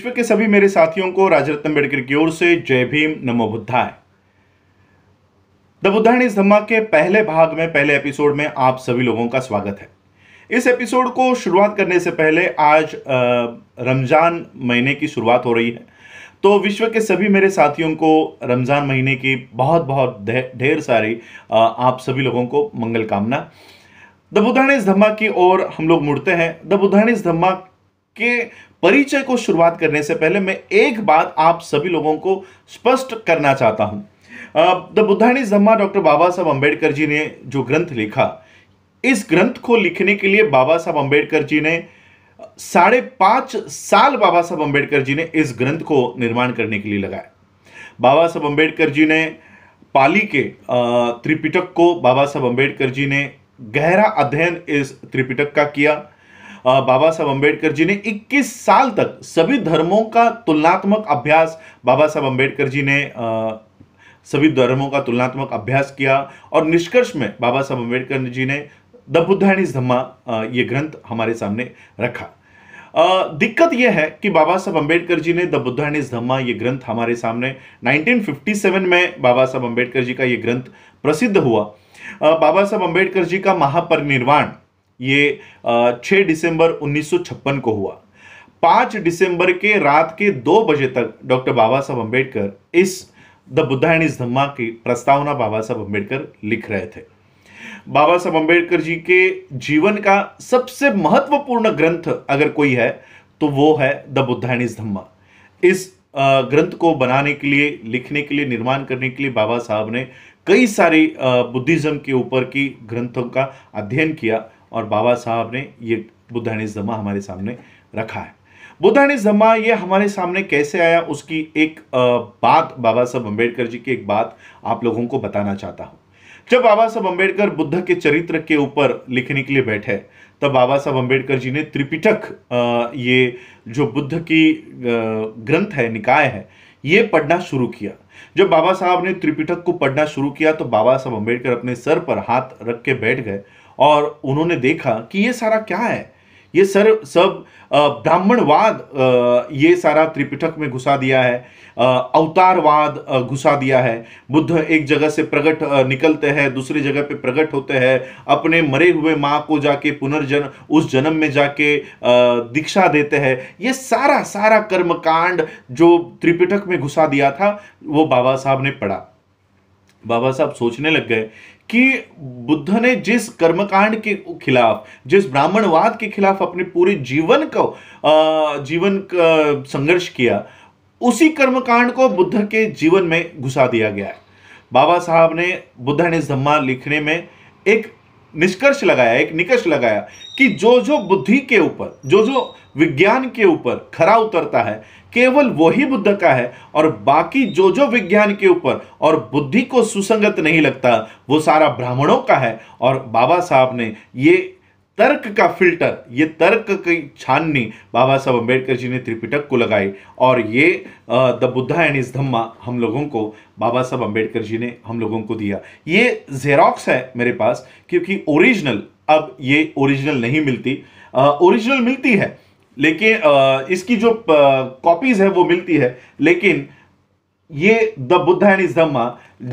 विश्व के सभी मेरे साथियों को राजरत्न अम्बेडकर की ओर से जय भीम नमो बुद्धाय द बुद्धायण इस धम्मा के पहले भाग में पहले एपिसोड में आप सभी लोगों का स्वागत है इस एपिसोड को शुरुआत करने से पहले आज रमज़ान महीने की शुरुआत हो रही है तो विश्व के सभी मेरे साथियों को रमज़ान महीने की बहुत बहुत ढेर दे, सारी आ, आप सभी लोगों को मंगल कामना द बुद्धायण इस धम्मा की ओर हम लोग मुड़ते हैं द बुद्धायण इस धम्मा के परिचय को शुरुआत करने से पहले मैं एक बात आप सभी लोगों को स्पष्ट करना चाहता हूं द बुद्धाणी जम्मा डॉक्टर बाबा साहब अंबेडकर जी ने जो ग्रंथ लिखा इस ग्रंथ को लिखने के लिए बाबा साहब अंबेडकर जी ने साढ़े पांच साल बाबा साहब अंबेडकर जी ने इस ग्रंथ को निर्माण करने के लिए लगाया बाबा साहब अंबेडकर जी ने पाली के त्रिपिटक को बाबा साहब अंबेडकर जी ने गहरा अध्ययन इस त्रिपिटक का किया बाबा साहब अम्बेडकर जी ने 21 साल तक सभी धर्मों का तुलनात्मक अभ्यास बाबा साहब अम्बेडकर जी ने सभी धर्मों का तुलनात्मक अभ्यास किया और निष्कर्ष में बाबा साहब अम्बेडकर जी ने द बुद्ध इज धम्मा ये ग्रंथ हमारे सामने रखा दिक्कत यह है कि बाबा साहब अम्बेडकर जी ने द बुद्ध इज धम्मा ये ग्रंथ हमारे सामने 1957 में बाबा साहब अम्बेडकर जी का ये ग्रंथ प्रसिद्ध हुआ बाबा साहब अम्बेडकर जी का महापरिनिर्वाण ये छः दिसंबर 1956 को हुआ पांच दिसंबर के रात के दो बजे तक डॉक्टर बाबा साहब अम्बेडकर इस द बुद्धा इस धम्मा की प्रस्तावना बाबा साहब अम्बेडकर लिख रहे थे बाबा साहब अम्बेडकर जी के जीवन का सबसे महत्वपूर्ण ग्रंथ अगर कोई है तो वो है द बुद्धा इस धम्मा इस ग्रंथ को बनाने के लिए लिखने के लिए निर्माण करने के लिए बाबा साहब ने कई सारे बुद्धिज्म के ऊपर की ग्रंथों का अध्ययन किया और बाबा साहब ने ये जमा हमारे सामने रखा है जमा ये हमारे सामने कैसे आया उसकी एक बात बाबा साहब अम्बेडकर जी की एक बात आप लोगों को बताना चाहता हूँ जब बाबा साहब अम्बेडकर बुद्ध के चरित्र के ऊपर लिखने के लिए बैठे तब बाबा साहब अम्बेडकर जी ने त्रिपिटक ये जो बुद्ध की ग्रंथ है निकाय है ये पढ़ना शुरू किया जब बाबा साहब ने त्रिपिटक को पढ़ना शुरू किया तो बाबा साहब अम्बेडकर अपने सर पर हाथ रख के बैठ गए और उन्होंने देखा कि ये सारा क्या है ये सर सब ब्राह्मणवाद ये सारा त्रिपिटक में घुसा दिया है अवतारवाद घुसा दिया है बुद्ध एक जगह से प्रकट निकलते हैं दूसरी जगह पे प्रकट होते हैं अपने मरे हुए माँ को जाके पुनर्जन उस जन्म में जाके दीक्षा देते हैं ये सारा सारा कर्मकांड जो त्रिपिटक में घुसा दिया था वो बाबा साहब ने पढ़ा बाबा साहब सोचने लग गए कि बुद्ध ने जिस कर्मकांड के खिलाफ जिस ब्राह्मणवाद के खिलाफ अपने पूरे जीवन को जीवन का संघर्ष किया उसी कर्मकांड को बुद्ध के जीवन में घुसा दिया गया है बाबा साहब ने बुद्ध ने धम्मा लिखने में एक निष्कर्ष लगाया एक निकष लगाया कि जो जो बुद्धि के ऊपर जो जो विज्ञान के ऊपर खरा उतरता है केवल वही बुद्ध का है और बाकी जो जो विज्ञान के ऊपर और बुद्धि को सुसंगत नहीं लगता वो सारा ब्राह्मणों का है और बाबा साहब ने ये तर्क का फिल्टर ये तर्क की छाननी बाबा साहब अम्बेडकर जी ने त्रिपिटक को लगाई और ये द बुद्धा एंड इस धम्मा हम लोगों को बाबा साहब अम्बेडकर जी ने हम लोगों को दिया ये जेरोक्स है मेरे पास क्योंकि ओरिजिनल अब ये ओरिजिनल नहीं मिलती ओरिजिनल मिलती है लेकिन इसकी जो कॉपीज है वो मिलती है लेकिन ये the Buddha and his Dhamma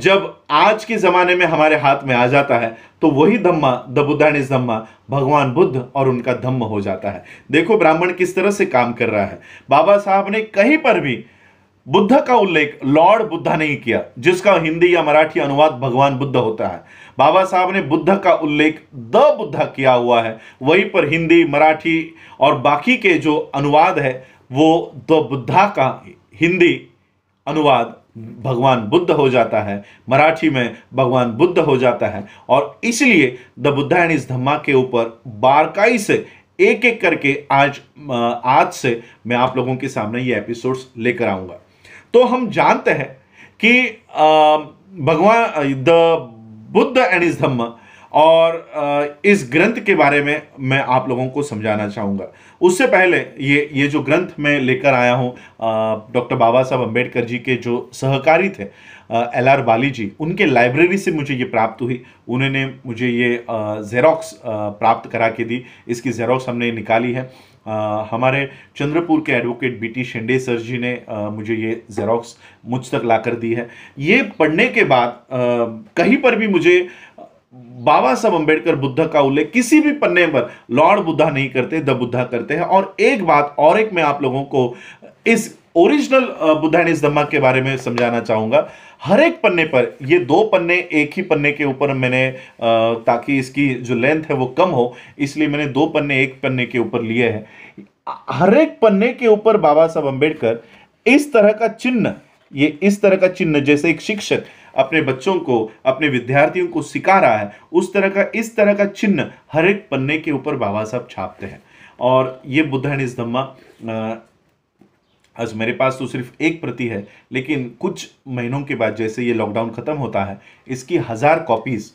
जब आज के जमाने में हमारे हाथ में आ जाता है तो वही Dhamma the Buddha and his Dhamma भगवान बुद्ध और उनका धम्म हो जाता है देखो ब्राह्मण किस तरह से काम कर रहा है बाबा साहब ने कहीं पर भी बुद्ध का उल्लेख लॉर्ड बुद्धा ने ही किया जिसका हिंदी या मराठी अनुवाद भगवान बुद्ध होता है बाबा साहब ने बुद्ध का उल्लेख द बुद्धा किया हुआ है वहीं पर हिंदी मराठी और बाकी के जो अनुवाद है वो द बुद्धा का हिंदी अनुवाद भगवान बुद्ध हो जाता है मराठी में भगवान बुद्ध हो जाता है और इसलिए द बुद्धा एंड इस धम्मा के ऊपर बारकाई से एक एक करके आज आज से मैं आप लोगों के सामने ये एपिसोड्स लेकर आऊँगा तो हम जानते हैं कि भगवान the Buddha and his Dhamma और इस ग्रंथ के बारे में मैं आप लोगों को समझाना चाहूँगा उससे पहले ये ये जो ग्रंथ मैं लेकर आया हूँ डॉक्टर बाबा साहब अम्बेडकर जी के जो सहकारी थे एल आर बाली जी उनके लाइब्रेरी से मुझे ये प्राप्त हुई उन्होंने मुझे ये जेरोक्स प्राप्त करा के दी इसकी जेरोक्स हमने निकाली है हमारे चंद्रपुर के advocate B T Shende sir ji ने मुझे ये जेरोक्स मुझ तक ला कर दी है ये पढ़ने के बाद कहीं पर भी मुझे बाबा साहब अम्बेडकर बुद्ध का उल्लेख किसी भी पन्ने पर लॉर्ड बुद्धा नहीं करते द बुद्धा करते हैं और एक बात और एक मैं आप लोगों को इस ओरिजिनल बुद्धा एंड इस धम्मा के बारे में समझाना चाहूंगा हर एक पन्ने पर ये दो पन्ने एक ही पन्ने के ऊपर मैंने ताकि इसकी जो लेंथ है वो कम हो इसलिए मैंने दो पन्ने एक पन्ने के ऊपर लिए हैं हर एक पन्ने के ऊपर बाबा साहब अम्बेडकर इस तरह का चिन्ह ये इस तरह का चिन्ह जैसे एक शिक्षक अपने बच्चों को अपने विद्यार्थियों को सिखा रहा है उस तरह का इस तरह का चिन्ह हर एक पन्ने के ऊपर बाबा साहब छापते हैं और ये बुद्धा निज धम्मा आज मेरे पास तो सिर्फ एक प्रति है लेकिन कुछ महीनों के बाद जैसे ये लॉकडाउन ख़त्म होता है इसकी हज़ार कॉपीज़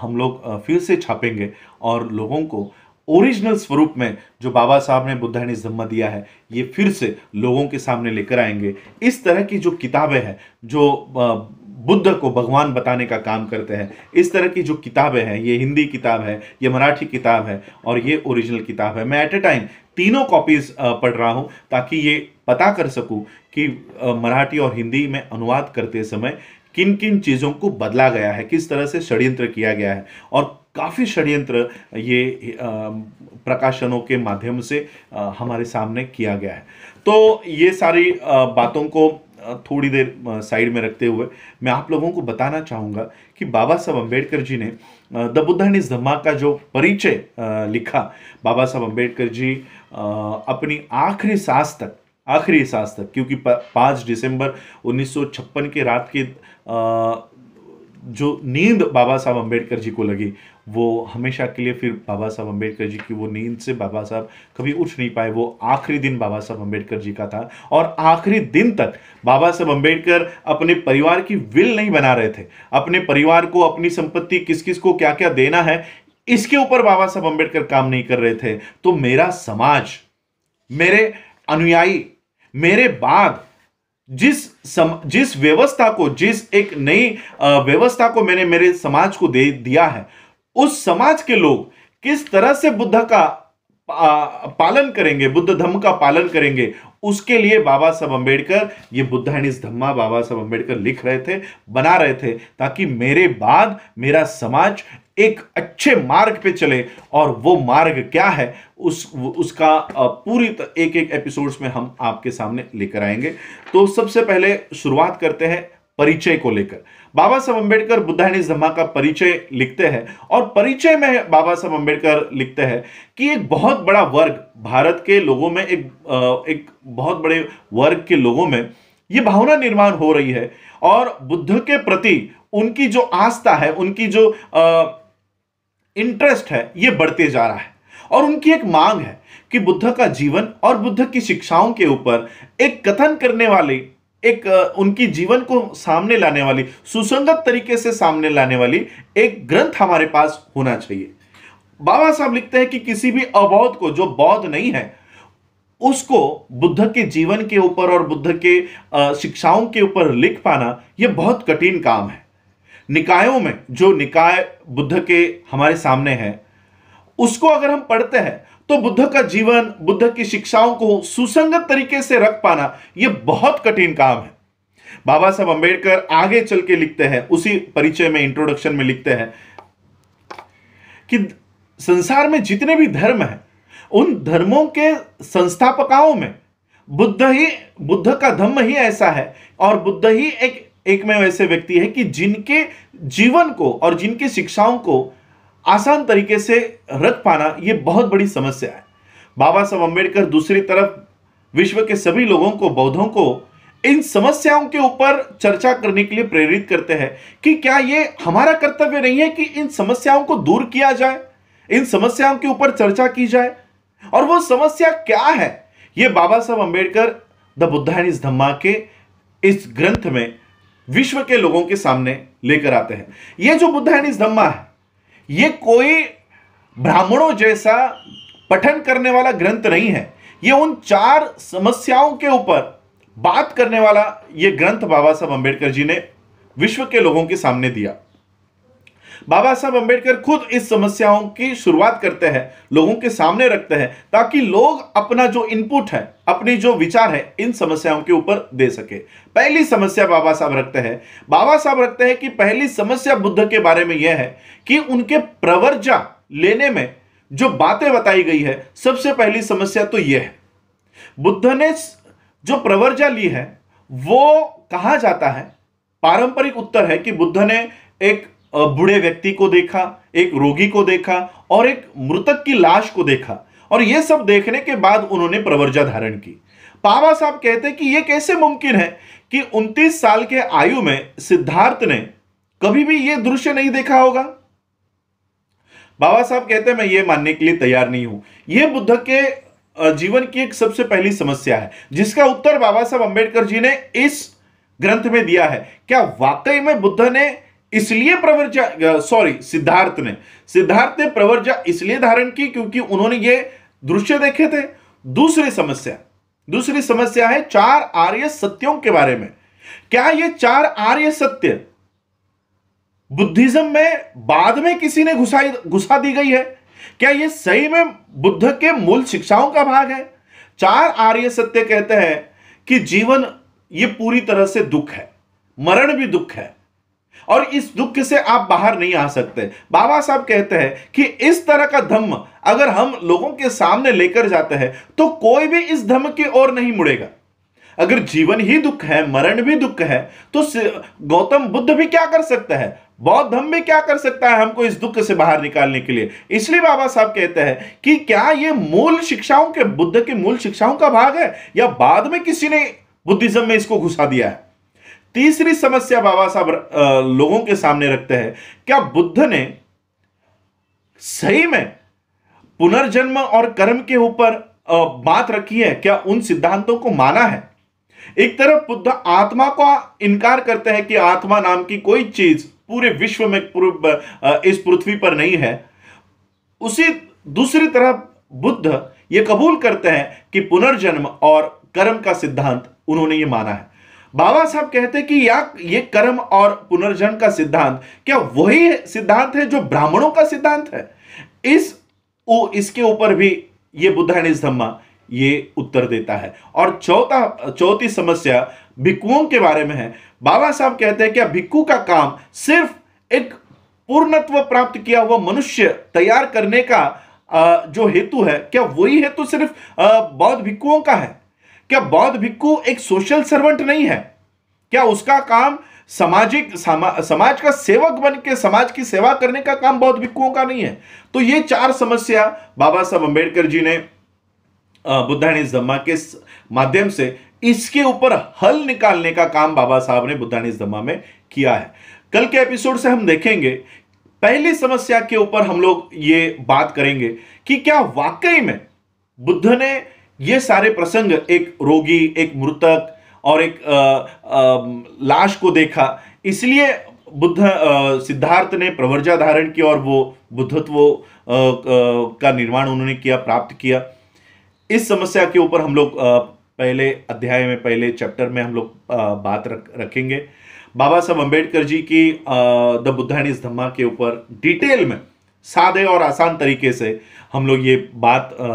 हम लोग फिर से छापेंगे और लोगों को ओरिजिनल स्वरूप में जो बाबा साहब ने बुद्धा ने जम्मा दिया है ये फिर से लोगों के सामने लेकर आएंगे इस तरह की जो किताबें हैं जो बुद्ध को भगवान बताने का काम करते हैं इस तरह की जो किताबें हैं ये हिंदी किताब है ये मराठी किताब है और ये ओरिजिनल किताब है मैं एट ए टाइम तीनों कॉपीज़ पढ़ रहा हूँ ताकि ये पता कर सकूं कि मराठी और हिंदी में अनुवाद करते समय किन किन चीज़ों को बदला गया है किस तरह से षड्यंत्र किया गया है और काफ़ी षड्यंत्र ये प्रकाशनों के माध्यम से हमारे सामने किया गया है तो ये सारी बातों को थोड़ी देर साइड में रखते हुए मैं आप लोगों को बताना चाहूँगा कि बाबा साहब अम्बेडकर जी ने द बुद्ध इज इस धम्मा का जो परिचय लिखा बाबा साहब अम्बेडकर जी अपनी आखिरी सांस तक आखिरी सांस तक क्योंकि पाँच दिसंबर 1956 के रात के जो नींद बाबा साहब अम्बेडकर जी को लगी वो हमेशा के लिए फिर बाबा साहब अम्बेडकर जी की वो नींद से बाबा साहब कभी उठ नहीं पाए वो आखिरी दिन बाबा साहब अम्बेडकर जी का था और आखिरी दिन तक बाबा साहब अम्बेडकर अपने परिवार की विल नहीं बना रहे थे अपने परिवार को अपनी संपत्ति किस किस को क्या क्या देना है इसके ऊपर बाबा साहब अम्बेडकर काम नहीं कर रहे थे तो मेरा समाज मेरे अनुयायी मेरे बाद जिस सम जिस व्यवस्था को जिस एक नई व्यवस्था को मैंने मेरे समाज को दे दिया है उस समाज के लोग किस तरह से बुद्ध का पालन करेंगे बुद्ध धर्म का पालन करेंगे उसके लिए बाबा साहब अम्बेडकर ये बुद्ध एंड धम्मा बाबा साहब अम्बेडकर लिख रहे थे बना रहे थे ताकि मेरे बाद मेरा समाज एक अच्छे मार्ग पे चले और वो मार्ग क्या है उस उसका पूरी त, एक एक एपिसोड्स में हम आपके सामने लेकर आएंगे तो सबसे पहले शुरुआत करते हैं परिचय को लेकर बाबा साहब अम्बेडकर बुद्धानिज धम्मा का परिचय लिखते हैं और परिचय में बाबा साहब अम्बेडकर लिखते हैं कि एक बहुत बड़ा वर्ग भारत के लोगों में एक एक बहुत बड़े वर्ग के लोगों में ये भावना निर्माण हो रही है और बुद्ध के प्रति उनकी जो आस्था है उनकी जो आ, इंटरेस्ट है ये बढ़ते जा रहा है और उनकी एक मांग है कि बुद्ध का जीवन और बुद्ध की शिक्षाओं के ऊपर एक कथन करने वाली एक उनकी जीवन को सामने लाने वाली सुसंगत तरीके से सामने लाने वाली एक ग्रंथ हमारे पास होना चाहिए बाबा साहब लिखते हैं कि किसी भी अबौध को जो बौद्ध नहीं है उसको बुद्ध के जीवन के ऊपर और बुद्ध के शिक्षाओं के ऊपर लिख पाना यह बहुत कठिन काम है निकायों में जो निकाय बुद्ध के हमारे सामने हैं उसको अगर हम पढ़ते हैं तो बुद्ध का जीवन बुद्ध की शिक्षाओं को सुसंगत तरीके से रख पाना यह बहुत कठिन काम है बाबा साहब अंबेडकर आगे चल के लिखते हैं उसी परिचय में इंट्रोडक्शन में लिखते हैं कि संसार में जितने भी धर्म हैं उन धर्मों के संस्थापकाओं में बुद्ध ही बुद्ध का धम्म ही ऐसा है और बुद्ध ही एक एक में ऐसे व्यक्ति है कि जिनके जीवन को और जिनकी शिक्षाओं को आसान तरीके से रख पाना ये बहुत बड़ी समस्या है बाबा साहब अम्बेडकर दूसरी तरफ विश्व के सभी लोगों को बौद्धों को इन समस्याओं के ऊपर चर्चा करने के लिए प्रेरित करते हैं कि क्या ये हमारा कर्तव्य नहीं है कि इन समस्याओं को दूर किया जाए इन समस्याओं के ऊपर चर्चा की जाए और वो समस्या क्या है ये बाबा साहब अंबेडकर द बुद्धा इस धम्मा के इस ग्रंथ में विश्व के लोगों के सामने लेकर आते हैं ये जो बुद्ध धम्मा है ये कोई ब्राह्मणों जैसा पठन करने वाला ग्रंथ नहीं है ये उन चार समस्याओं के ऊपर बात करने वाला ये ग्रंथ बाबा साहब अंबेडकर जी ने विश्व के लोगों के सामने दिया बाबा साहब अंबेडकर खुद इस समस्याओं की शुरुआत करते हैं लोगों के सामने रखते हैं ताकि लोग अपना जो इनपुट है अपनी जो विचार है इन समस्याओं के ऊपर दे सके पहली समस्या बाबा साहब रखते हैं बाबा साहब रखते हैं कि पहली समस्या बुद्ध के बारे में यह है कि उनके प्रवर्जा लेने में जो बातें बताई गई है सबसे पहली समस्या तो यह है बुद्ध ने जो प्रवर्जा ली है वो कहा जाता है पारंपरिक उत्तर है कि बुद्ध ने एक बूढ़े व्यक्ति को देखा एक रोगी को देखा और एक मृतक की लाश को देखा और यह सब देखने के बाद उन्होंने प्रवर्जा धारण की पावा साहब कहते कि यह कैसे मुमकिन है कि 29 साल के आयु में सिद्धार्थ ने कभी भी यह दृश्य नहीं देखा होगा बाबा साहब कहते हैं मैं ये मानने के लिए तैयार नहीं हूं यह बुद्ध के जीवन की एक सबसे पहली समस्या है जिसका उत्तर बाबा साहब अंबेडकर जी ने इस ग्रंथ में दिया है क्या वाकई में बुद्ध ने इसलिए प्रवरजा सॉरी सिद्धार्थ ने सिद्धार्थ ने प्रवरजा इसलिए धारण की क्योंकि उन्होंने ये दृश्य देखे थे दूसरी समस्या दूसरी समस्या है चार आर्य सत्यों के बारे में क्या ये चार आर्य सत्य बुद्धिज्म में बाद में किसी ने घुसाई घुसा दी गई है क्या ये सही में बुद्ध के मूल शिक्षाओं का भाग है चार आर्य सत्य कहते हैं कि जीवन ये पूरी तरह से दुख है मरण भी दुख है और इस दुख से आप बाहर नहीं आ सकते बाबा साहब कहते हैं कि इस तरह का धम्म अगर हम लोगों के सामने लेकर जाते हैं तो कोई भी इस धम्म की ओर नहीं मुड़ेगा अगर जीवन ही दुख है मरण भी दुख है तो गौतम बुद्ध भी क्या कर सकता है बौद्ध धर्म भी क्या कर सकता है हमको इस दुख से बाहर निकालने के लिए इसलिए बाबा साहब कहते हैं कि क्या ये मूल शिक्षाओं के बुद्ध के मूल शिक्षाओं का भाग है या बाद में किसी ने बुद्धिज्म में इसको घुसा दिया है तीसरी समस्या बाबा साहब लोगों के सामने रखते हैं क्या बुद्ध ने सही में पुनर्जन्म और कर्म के ऊपर बात रखी है क्या उन सिद्धांतों को माना है एक तरफ बुद्ध आत्मा को इनकार करते हैं कि आत्मा नाम की कोई चीज पूरे विश्व में इस पृथ्वी पर नहीं है उसी दूसरी तरफ बुद्ध ये कबूल करते हैं कि पुनर्जन्म और कर्म का सिद्धांत उन्होंने ये माना है बाबा साहब कहते कि या ये कर्म और पुनर्जन्म का सिद्धांत क्या वही सिद्धांत है जो ब्राह्मणों का सिद्धांत है इस ओ, इसके ऊपर भी ये बुद्धानिज धम्मा ये उत्तर देता है और चौथा चौथी समस्या भिक्कुओं के बारे में है बाबा साहब कहते हैं कि भिक्कू का काम सिर्फ एक पूर्णत्व प्राप्त किया हुआ मनुष्य तैयार करने का जो हेतु है क्या वही हेतु सिर्फ बौद्ध भिक्कुओं का है क्या बौद्ध भिक्खु एक सोशल सर्वेंट नहीं है क्या उसका काम सामाजिक समा, समाज का सेवक बन के समाज की सेवा करने का काम बौद्ध भिक्खुओं का नहीं है तो ये चार समस्या बाबा साहब अम्बेडकर जी ने बुद्धाणी धम्मा के माध्यम से इसके ऊपर हल निकालने का काम बाबा साहब ने बुद्धाणी धम्मा में किया है कल के एपिसोड से हम देखेंगे पहली समस्या के ऊपर हम लोग ये बात करेंगे कि क्या वाकई में बुद्ध ने ये सारे प्रसंग एक रोगी एक मृतक और एक आ, आ, लाश को देखा इसलिए बुद्ध सिद्धार्थ ने प्रवर्जा धारण की और वो बुद्धत्व का निर्माण उन्होंने किया प्राप्त किया इस समस्या के ऊपर हम लोग पहले अध्याय में पहले चैप्टर में हम लोग बात रख रखेंगे बाबा साहब अम्बेडकर जी की द बुद्धान इस धम्मा के ऊपर डिटेल में सादे और आसान तरीके से हम लोग ये बात आ,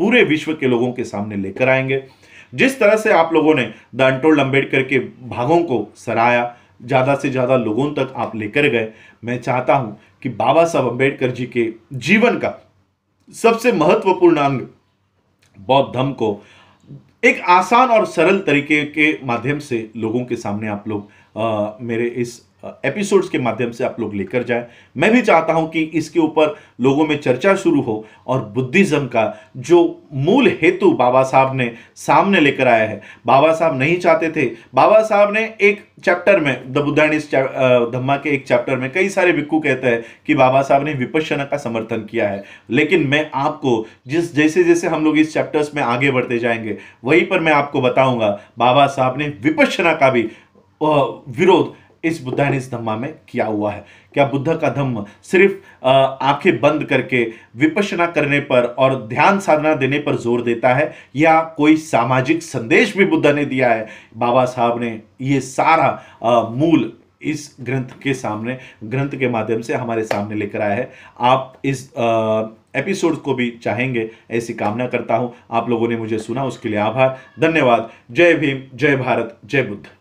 पूरे विश्व के लोगों के सामने लेकर आएंगे जिस तरह से आप लोगों ने द अनटोल्ड अम्बेडकर के भागों को सराहाया ज़्यादा से ज़्यादा लोगों तक आप लेकर गए मैं चाहता हूं कि बाबा साहब अम्बेडकर जी के जीवन का सबसे महत्वपूर्ण अंग बौद्ध धम को एक आसान और सरल तरीके के माध्यम से लोगों के सामने आप लोग आ, मेरे इस एपिसोड्स के माध्यम से आप लोग लेकर जाएं मैं भी चाहता हूं कि इसके ऊपर लोगों में चर्चा शुरू हो और बुद्धिज़्म का जो मूल हेतु बाबा साहब ने सामने लेकर आया है बाबा साहब नहीं चाहते थे बाबा साहब ने एक चैप्टर में द बुद्धाइन इस धम्मा के एक चैप्टर में कई सारे भिक्खु कहते हैं कि बाबा साहब ने विपक्षना का समर्थन किया है लेकिन मैं आपको जिस जैसे जैसे हम लोग इस चैप्टर्स में आगे बढ़ते जाएंगे वहीं पर मैं आपको बताऊंगा बाबा साहब ने विपक्षना का भी विरोध इस बुद्धा ने इस धम्मा में किया हुआ है क्या बुद्ध का धम्म सिर्फ आंखें बंद करके विपशना करने पर और ध्यान साधना देने पर जोर देता है या कोई सामाजिक संदेश भी बुद्ध ने दिया है बाबा साहब ने ये सारा आ, मूल इस ग्रंथ के सामने ग्रंथ के माध्यम से हमारे सामने लेकर आया है आप इस आ, एपिसोड को भी चाहेंगे ऐसी कामना करता हूं आप लोगों ने मुझे सुना उसके लिए आभार धन्यवाद जय भीम जय भारत जय बुद्ध